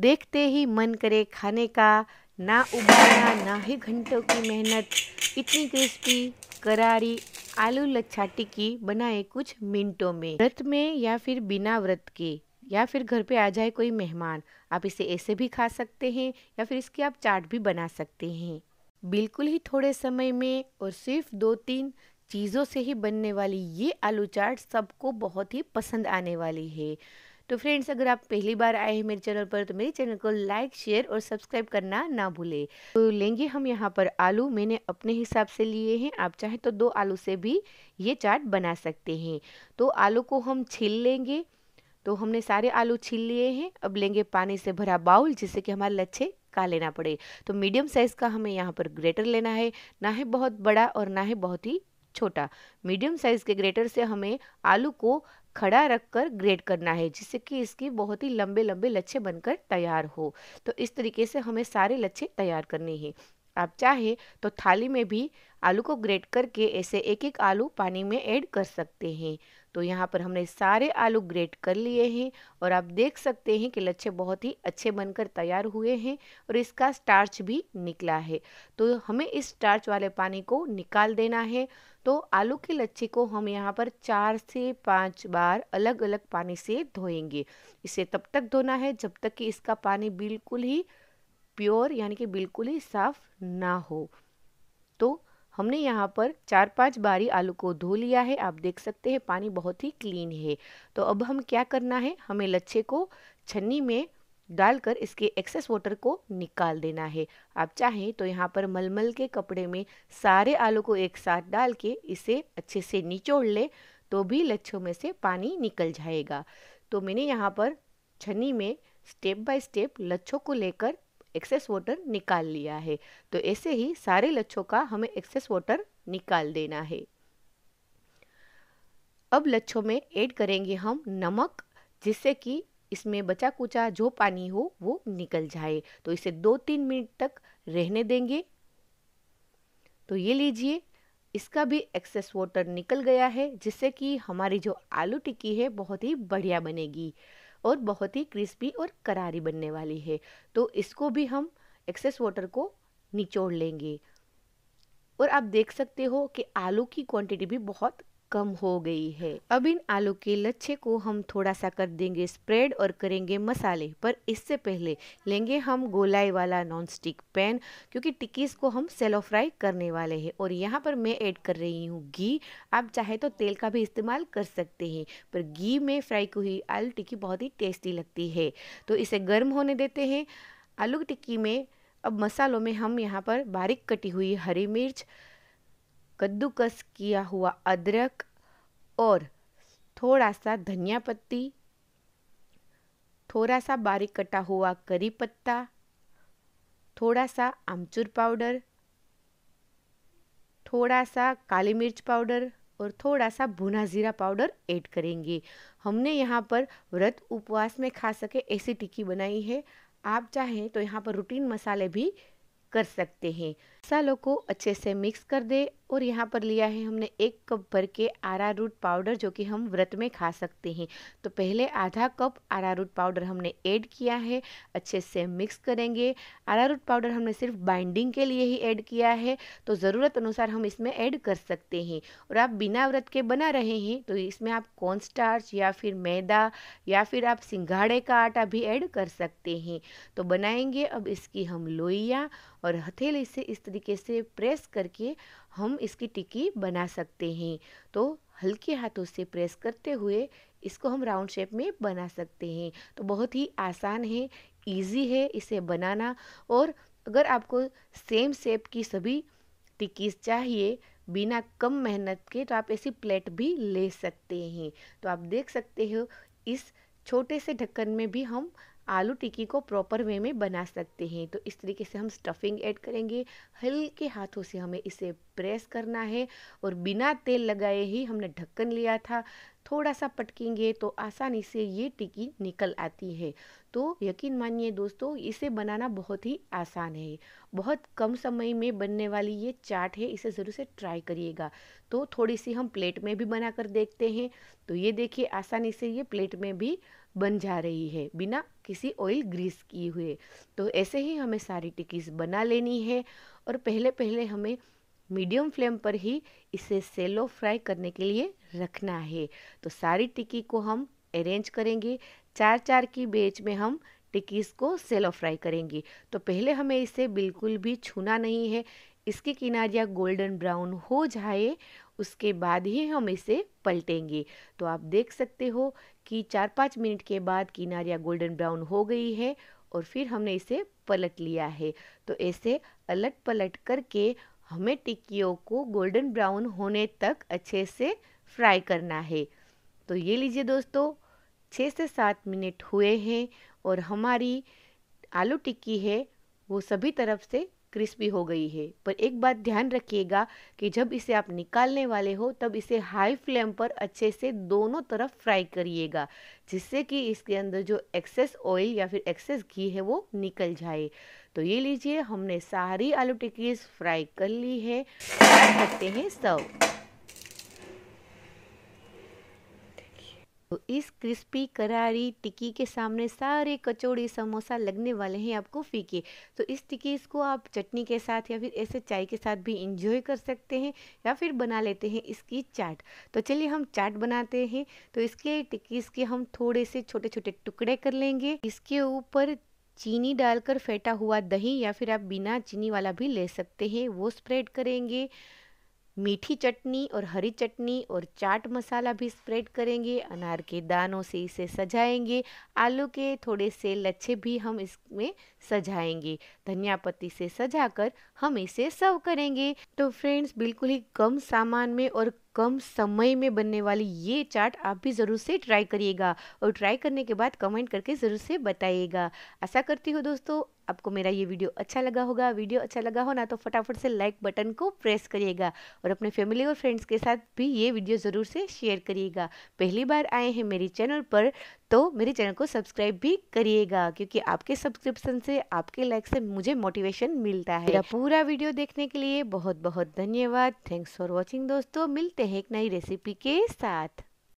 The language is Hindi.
देखते ही मन करे खाने का ना उबालना ना ही घंटों की मेहनत इतनी क्रिस्पी करारी आलू लच्छा टिक्की बनाए कुछ मिनटों में व्रत में या फिर बिना व्रत के या फिर घर पे आ जाए कोई मेहमान आप इसे ऐसे भी खा सकते हैं या फिर इसकी आप चाट भी बना सकते हैं बिल्कुल ही थोड़े समय में और सिर्फ दो तीन चीज़ों से ही बनने वाली ये आलू चाट सबको बहुत ही पसंद आने वाली है तो फ्रेंड्स अगर आप पहली बार आए हैं मेरे चैनल पर तो मेरे चैनल को लाइक शेयर और सब्सक्राइब करना ना भूले तो लेंगे हम यहाँ पर आलू मैंने अपने हिसाब से लिए हैं आप चाहें तो दो आलू से भी ये चाट बना सकते हैं तो आलू को हम छील लेंगे तो हमने सारे आलू छील लिए हैं अब लेंगे पानी से भरा बाउल जिससे कि हमारे लच्छे का लेना पड़े तो मीडियम साइज़ का हमें यहाँ पर ग्रेटर लेना है ना है बहुत बड़ा और ना है बहुत ही छोटा मीडियम साइज़ के ग्रेटर से हमें आलू को खड़ा रखकर ग्रेट करना है जिससे कि इसकी बहुत ही लंबे लंबे लच्छे बनकर तैयार हो तो इस तरीके से हमें सारे लच्छे तैयार करने हैं आप चाहे तो थाली में भी आलू को ग्रेट करके ऐसे एक एक आलू पानी में ऐड कर सकते हैं तो यहाँ पर हमने सारे आलू ग्रेट कर लिए हैं और आप देख सकते हैं कि लच्छे बहुत ही अच्छे बनकर तैयार हुए हैं और इसका स्टार्च भी निकला है तो हमें इस स्टार्च वाले पानी को निकाल देना है तो आलू की लच्छी को हम यहाँ पर चार से पाँच बार अलग अलग पानी से धोएंगे इसे तब तक धोना है जब तक कि इसका पानी बिल्कुल ही प्योर यानी कि बिल्कुल ही साफ ना हो तो हमने यहाँ पर चार पांच बारी आलू को धो लिया है आप देख सकते हैं पानी बहुत ही क्लीन है तो अब हम क्या करना है हमें लच्छे को छन्नी में डालकर इसके एक्सेस वाटर को निकाल देना है आप चाहें तो यहाँ पर मलमल के कपड़े में सारे आलू को एक साथ डाल के इसे अच्छे से निचोड़ ले तो भी लच्छों में से पानी निकल जाएगा तो मैंने यहाँ पर छन्नी में स्टेप बाय स्टेप लच्छों को लेकर एक्सेस वाटर निकाल लिया है तो ऐसे ही सारे लच्छों का हमें एक्सेस वाटर निकाल देना है अब लच्छों में ऐड करेंगे हम नमक जिससे कि इसमें बचा कुचा जो पानी हो वो निकल जाए तो इसे दो तीन मिनट तक रहने देंगे तो ये लीजिए इसका भी एक्सेस वाटर निकल गया है जिससे कि हमारी जो आलू टिक्की है बहुत ही बढ़िया बनेगी और बहुत ही क्रिस्पी और करारी बनने वाली है तो इसको भी हम एक्सेस वाटर को निचोड़ लेंगे और आप देख सकते हो कि आलू की क्वांटिटी भी बहुत कम हो गई है अब इन आलू के लच्छे को हम थोड़ा सा कर देंगे स्प्रेड और करेंगे मसाले पर इससे पहले लेंगे हम गोलाई वाला नॉन स्टिक पैन क्योंकि टिक्कीज़ को हम सेलो फ्राई करने वाले हैं और यहाँ पर मैं ऐड कर रही हूँ घी आप चाहे तो तेल का भी इस्तेमाल कर सकते हैं पर घी में फ्राई की हुई आलू टिक्की बहुत ही टेस्टी लगती है तो इसे गर्म होने देते हैं आलू टिक्की में अब मसालों में हम यहाँ पर बारीक कटी हुई हरी मिर्च कद्दूकस किया हुआ अदरक और थोड़ा सा धनिया पत्ती थोड़ा सा बारीक कटा हुआ करी पत्ता थोड़ा सा आमचूर पाउडर थोड़ा सा काली मिर्च पाउडर और थोड़ा सा भुना ज़ीरा पाउडर ऐड करेंगे हमने यहाँ पर व्रत उपवास में खा सके ऐसी टिक्की बनाई है आप चाहें तो यहाँ पर रूटीन मसाले भी कर सकते हैं मसालों को अच्छे से मिक्स कर दे और यहाँ पर लिया है हमने एक कप भर के आरा रूट पाउडर जो कि हम व्रत में खा सकते हैं तो पहले आधा कप आरा रूट पाउडर हमने ऐड किया है अच्छे से मिक्स करेंगे आरा रूट पाउडर हमने सिर्फ बाइंडिंग के लिए ही ऐड किया है तो ज़रूरत अनुसार हम इसमें ऐड कर सकते हैं और आप बिना व्रत के बना रहे हैं तो इसमें आप कॉर्न स्टार्च या फिर मैदा या फिर आप सिंघाड़े का आटा भी ऐड कर सकते हैं तो बनाएंगे अब इसकी हम लोइया और हथेली से इस तरीके से प्रेस करके हम इसकी टिक्की बना सकते हैं तो हल्के हाथों से प्रेस करते हुए इसको हम राउंड शेप में बना सकते हैं तो बहुत ही आसान है इजी है इसे बनाना और अगर आपको सेम शेप की सभी टिक्कीज चाहिए बिना कम मेहनत के तो आप ऐसी प्लेट भी ले सकते हैं तो आप देख सकते हो इस छोटे से ढक्कन में भी हम आलू टिक्की को प्रॉपर वे में बना सकते हैं तो इस तरीके से हम स्टफिंग ऐड करेंगे हल्के हाथों से हमें इसे प्रेस करना है और बिना तेल लगाए ही हमने ढक्कन लिया था थोड़ा सा पटकेंगे तो आसानी से ये टिक्की निकल आती है तो यकीन मानिए दोस्तों इसे बनाना बहुत ही आसान है बहुत कम समय में बनने वाली ये चाट है इसे ज़रूर से ट्राई करिएगा तो थोड़ी सी हम प्लेट में भी बना कर देखते हैं तो ये देखिए आसानी से ये प्लेट में भी बन जा रही है बिना किसी ऑयल ग्रीस किए हुए तो ऐसे ही हमें सारी टिक्कीज़ बना लेनी है और पहले पहले हमें मीडियम फ्लेम पर ही इसे सेलो फ्राई करने के लिए रखना है तो सारी टिक्की को हम अरेंज करेंगे चार चार की बेच में हम टिक्की को सेलो फ्राई करेंगे तो पहले हमें इसे बिल्कुल भी छूना नहीं है इसकी किनारियाँ गोल्डन ब्राउन हो जाए उसके बाद ही हम इसे पलटेंगे तो आप देख सकते हो कि चार पाँच मिनट के बाद किनारियाँ गोल्डन ब्राउन हो गई है और फिर हमने इसे पलट लिया है तो ऐसे अलट पलट करके हमें टिक्कियों को गोल्डन ब्राउन होने तक अच्छे से फ्राई करना है तो ये लीजिए दोस्तों छः से सात मिनट हुए हैं और हमारी आलू टिक्की है वो सभी तरफ से क्रिस्पी हो गई है पर एक बात ध्यान रखिएगा कि जब इसे आप निकालने वाले हो तब इसे हाई फ्लेम पर अच्छे से दोनों तरफ फ्राई करिएगा जिससे कि इसके अंदर जो एक्सेस ऑयल या फिर एक्सेस घी है वो निकल जाए तो ये लीजिए हमने सारी आलू टिक्कीज फ्राई कर ली है करते हैं सर्व तो इस क्रिस्पी करारी टिक्की के सामने सारे कचौड़ी समोसा लगने वाले हैं आपको फीके तो इस टिक्की इसको आप चटनी के साथ या फिर ऐसे चाय के साथ भी इंजॉय कर सकते हैं या फिर बना लेते हैं इसकी चाट तो चलिए हम चाट बनाते हैं तो इसके टिक्की के हम थोड़े से छोटे छोटे टुकड़े कर लेंगे इसके ऊपर चीनी डालकर फेंटा हुआ दही या फिर आप बिना चीनी वाला भी ले सकते हैं वो स्प्रेड करेंगे मीठी चटनी और हरी चटनी और चाट मसाला भी स्प्रेड करेंगे अनार के दानों से इसे सजाएंगे आलू के थोड़े से लच्छे भी हम इसमें सजाएंगे धनिया पत्ती से सजाकर हम इसे सर्व करेंगे तो फ्रेंड्स बिल्कुल ही कम सामान में और कम समय में बनने वाली ये चाट आप भी ज़रूर से ट्राई करिएगा और ट्राई करने के बाद कमेंट करके ज़रूर से बताइएगा आशा करती हूँ दोस्तों आपको मेरा ये वीडियो अच्छा लगा होगा वीडियो अच्छा लगा हो ना तो फटाफट से लाइक बटन को प्रेस करिएगा और अपने फैमिली और फ्रेंड्स के साथ भी ये वीडियो ज़रूर से शेयर करिएगा पहली बार आए हैं मेरे चैनल पर तो मेरे चैनल को सब्सक्राइब भी करिएगा क्योंकि आपके सब्सक्रिप्शन से आपके लाइक से मुझे मोटिवेशन मिलता है मेरा पूरा वीडियो देखने के लिए बहुत बहुत धन्यवाद थैंक्स फॉर वॉचिंग दोस्तों मिलते हैं एक नई रेसिपी के साथ